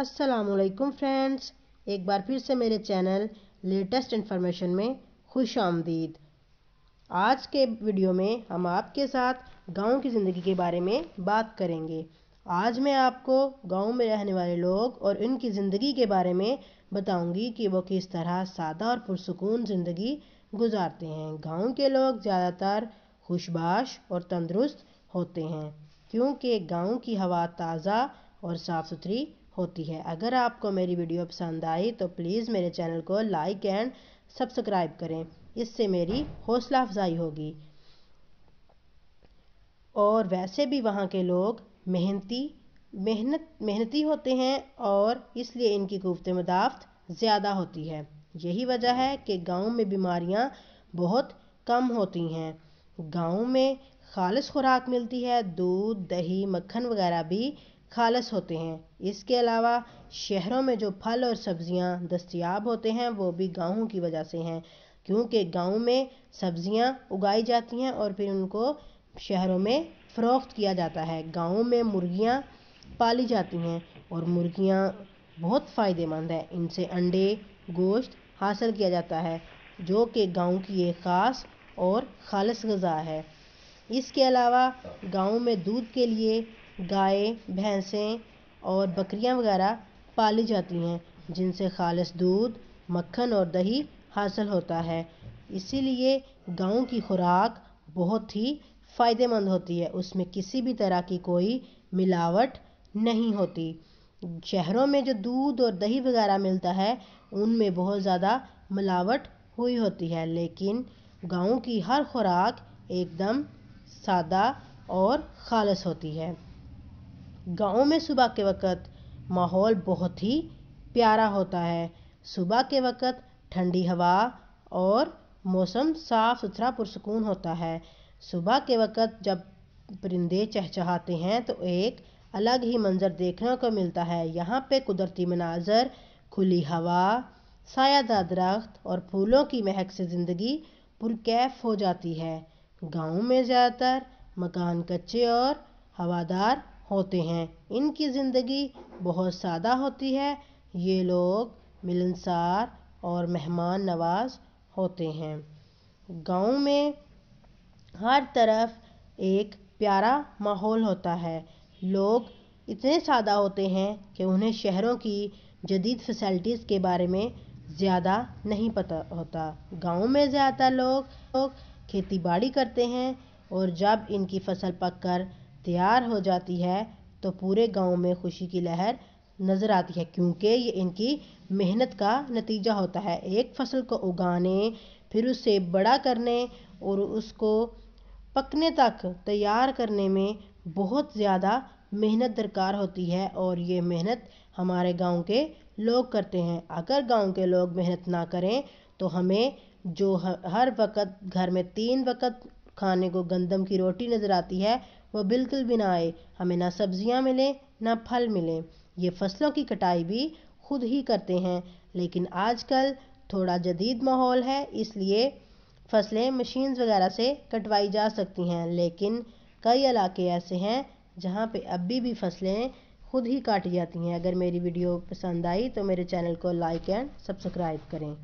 असलकुम फ्रेंड्स एक बार फिर से मेरे चैनल लेटेस्ट इन्फॉर्मेशन में खुश आमदीद आज के वीडियो में हम आपके साथ गांव की ज़िंदगी के बारे में बात करेंगे आज मैं आपको गांव में रहने वाले लोग और इनकी ज़िंदगी के बारे में बताऊंगी कि वो किस तरह सादा और पुरसकून ज़िंदगी गुजारते हैं गाँव के लोग ज़्यादातर खुशबाश और तंदुरुस्त होते हैं क्योंकि गाँव की हवा ताज़ा और साफ़ सुथरी होती है अगर आपको मेरी वीडियो पसंद आई तो प्लीज़ मेरे चैनल को लाइक एंड सब्सक्राइब करें इससे मेरी हौसला अफजाई होगी और वैसे भी वहाँ के लोग मेहनती मेहनत मेहनती होते हैं और इसलिए इनकी गुफ्त मदाफ़त ज़्यादा होती है यही वजह है कि गांव में बीमारियां बहुत कम होती हैं गांव में खालस खुराक मिलती है दूध दही मक्खन वगैरह भी ख़ालस होते हैं इसके अलावा शहरों में जो फल और सब्ज़ियाँ दस्तियाब होते हैं वो भी गाँवों की वजह से हैं क्योंकि गाँव में सब्ज़ियाँ उगाई जाती हैं और फिर उनको शहरों में फ़रोख़्त किया जाता है गाँव में मुर्गियाँ पाली जाती हैं और मुर्गियाँ बहुत फ़ायदेमंद हैं इनसे अंडे गोश्त हासिल किया जाता है जो कि गाँव की एक ख़ास और ख़ालस गज़ा है इसके अलावा गाँव में दूध के लिए गाय भैंसें और बकरियाँ वगैरह पाली जाती हैं जिनसे खालस दूध मक्खन और दही हासिल होता है इसीलिए गाँव की खुराक बहुत ही फ़ायदेमंद होती है उसमें किसी भी तरह की कोई मिलावट नहीं होती शहरों में जो दूध और दही वगैरह मिलता है उनमें बहुत ज़्यादा मिलावट हुई होती है लेकिन गाँव की हर खुराक एकदम सादा और खालस होती है गाँव में सुबह के वक़्त माहौल बहुत ही प्यारा होता है सुबह के वक़्त ठंडी हवा और मौसम साफ़ सुथरा पुरसकून होता है सुबह के वक़्त जब परिंदे चहचहाते हैं तो एक अलग ही मंज़र देखने को मिलता है यहाँ पे कुदरती मनाज़र खुली हवा सायादार दरख्त और फूलों की महक से ज़िंदगी पुरकैफ़ हो जाती है गाँव में ज़्यादातर मकान कच्चे और हवादार होते हैं इनकी ज़िंदगी बहुत सादा होती है ये लोग मिलनसार और मेहमान नवाज होते हैं गाँव में हर तरफ एक प्यारा माहौल होता है लोग इतने सादा होते हैं कि उन्हें शहरों की जदीद फैसिलिटीज़ के बारे में ज़्यादा नहीं पता होता गाँव में ज़्यादातर लोग लोग खेती बाड़ी करते हैं और जब इनकी फसल पककर तैयार हो जाती है तो पूरे गाँव में खुशी की लहर नज़र आती है क्योंकि ये इनकी मेहनत का नतीजा होता है एक फसल को उगाने फिर उसे बड़ा करने और उसको पकने तक तैयार करने में बहुत ज़्यादा मेहनत दरकार होती है और ये मेहनत हमारे गाँव के लोग करते हैं अगर गाँव के लोग मेहनत ना करें तो हमें जो हर वक़्त घर में तीन वक़्त खाने को गंदम की रोटी नज़र आती है वो बिल्कुल भी ना आए हमें ना सब्ज़ियाँ मिलें ना फल मिलें ये फसलों की कटाई भी खुद ही करते हैं लेकिन आजकल थोड़ा जदीद माहौल है इसलिए फसलें मशीन वगैरह से कटवाई जा सकती हैं लेकिन कई इलाके ऐसे हैं जहाँ पे अभी भी फसलें खुद ही काटी जाती हैं अगर मेरी वीडियो पसंद आई तो मेरे चैनल को लाइक एंड सब्सक्राइब करें